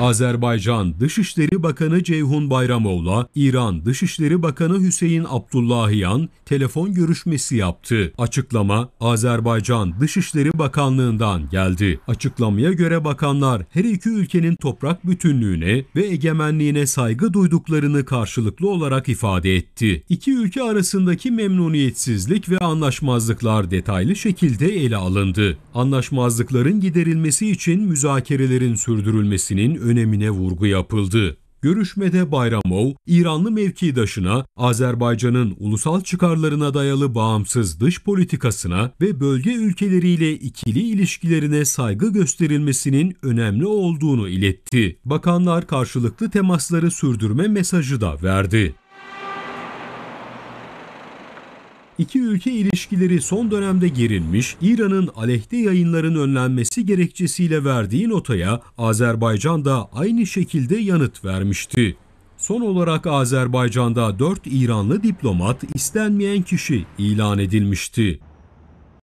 Azerbaycan Dışişleri Bakanı Ceyhun Bayramoğlu, İran Dışişleri Bakanı Hüseyin Abdullahiyan telefon görüşmesi yaptı. Açıklama Azerbaycan Dışişleri Bakanlığı'ndan geldi. Açıklamaya göre bakanlar her iki ülkenin toprak bütünlüğüne ve egemenliğine saygı duyduklarını karşılıklı olarak ifade etti. İki ülke arasındaki memnuniyetsizlik ve anlaşmazlıklar detaylı şekilde ele alındı. Anlaşmazlıkların giderilmesi için müzakerelerin sürdürülmesinin önemine vurgu yapıldı. Görüşmede Bayramov, İranlı mevkidaşına Azerbaycan'ın ulusal çıkarlarına dayalı bağımsız dış politikasına ve bölge ülkeleriyle ikili ilişkilerine saygı gösterilmesinin önemli olduğunu iletti. Bakanlar karşılıklı temasları sürdürme mesajı da verdi. İki ülke ilişkileri son dönemde gerilmiş, İran'ın aleyhte yayınların önlenmesi gerekçesiyle verdiği notaya Azerbaycan da aynı şekilde yanıt vermişti. Son olarak Azerbaycan'da 4 İranlı diplomat istenmeyen kişi ilan edilmişti.